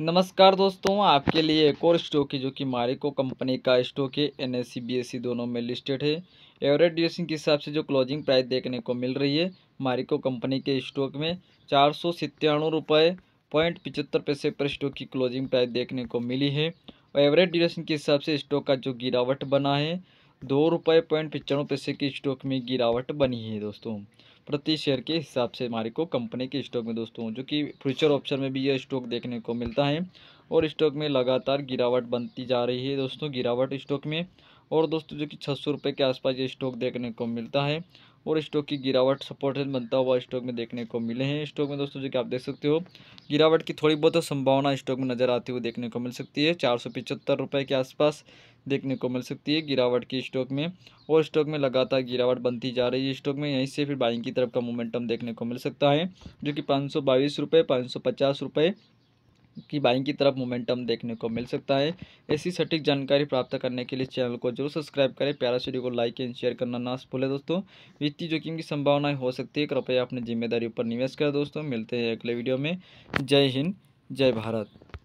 नमस्कार दोस्तों आपके लिए एक और स्टॉक है जो कि मारिको कंपनी का स्टॉक है N S C B S C दोनों में लिस्टेड है एवरेज ड्यूसिंग के हिसाब से जो क्लोजिंग प्राइस देखने को मिल रही है मारिको कंपनी के स्टॉक में चार सौ सत्तानवे रुपये पॉइंट पिचहत्तर पैसे पर स्टॉक की क्लोजिंग प्राइस देखने को मिली है और एवरेज ड्यूरेशन के हिसाब से स्टॉक का जो गिरावट बना है दो रुपये पॉइंट पिचानवे पैसे के स्टॉक में गिरावट बनी है दोस्तों प्रति शेयर के हिसाब से हमारे को कंपनी के स्टॉक में दोस्तों जो कि फ्यूचर ऑप्शन में भी यह स्टॉक देखने को मिलता है और स्टॉक में लगातार गिरावट बनती जा रही है दोस्तों गिरावट स्टॉक में और दोस्तों जो कि छः सौ के आसपास ये स्टॉक देखने को मिलता है और स्टॉक की गिरावट सपोर्ट बनता हुआ स्टॉक में देखने को मिले हैं स्टॉक में दोस्तों जो कि आप देख सकते हो गिरावट की थोड़ी बहुत संभावना स्टॉक में नज़र आती हुई देखने को मिल सकती है चार सौ के आसपास देखने को मिल सकती है गिरावट की स्टॉक में और स्टॉक में लगातार गिरावट बनती जा रही है स्टॉक में यहीं से फिर बाइंग की तरफ का मोमेंटम देखने को मिल सकता है जो कि पाँच सौ बाईस रुपये पाँच सौ पचास रुपये की बाइंग की तरफ मोमेंटम देखने को मिल सकता है ऐसी सटीक जानकारी प्राप्त करने के लिए चैनल को जरूर सब्सक्राइब करें प्यारा वीडियो को लाइक एंड शेयर करना ना भूलें दोस्तों वित्तीय जोखिम की संभावनाएं हो सकती है कृपया अपनी जिम्मेदारी पर निवेश करें दोस्तों मिलते हैं अगले वीडियो में जय हिंद जय भारत